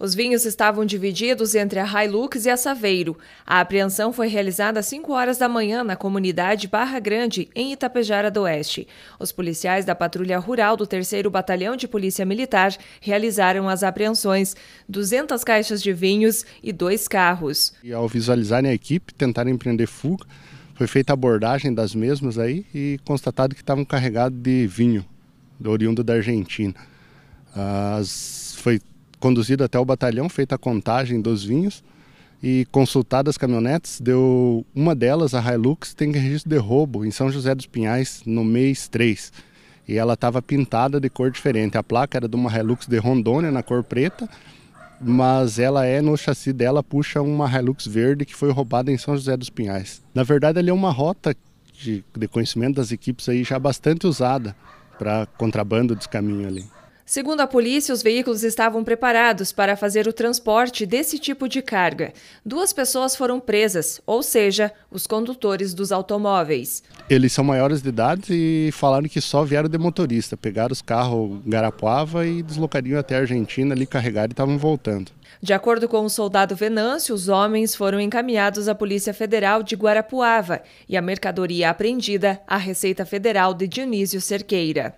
Os vinhos estavam divididos entre a Hilux e a Saveiro. A apreensão foi realizada às 5 horas da manhã na comunidade Barra Grande, em Itapejara do Oeste. Os policiais da Patrulha Rural do 3 Batalhão de Polícia Militar realizaram as apreensões, 200 caixas de vinhos e dois carros. E ao visualizarem a equipe, tentaram empreender fuga. Foi feita a abordagem das mesmas aí e constatado que estavam carregados de vinho, oriundo da Argentina. As, foi conduzido até o batalhão, feita a contagem dos vinhos e consultadas as caminhonetes, deu uma delas, a Hilux, tem registro de roubo em São José dos Pinhais no mês 3. E ela estava pintada de cor diferente. A placa era de uma Hilux de Rondônia na cor preta, mas ela é no chassi dela puxa uma Hilux verde que foi roubada em São José dos Pinhais. Na verdade, ali é uma rota de, de conhecimento das equipes aí já bastante usada para contrabando de caminho ali. Segundo a polícia, os veículos estavam preparados para fazer o transporte desse tipo de carga. Duas pessoas foram presas, ou seja, os condutores dos automóveis. Eles são maiores de idade e falaram que só vieram de motorista. Pegaram os carros Garapuava e deslocariam até a Argentina, ali carregaram e estavam voltando. De acordo com o soldado Venâncio, os homens foram encaminhados à Polícia Federal de Guarapuava e a mercadoria apreendida à Receita Federal de Dionísio Cerqueira.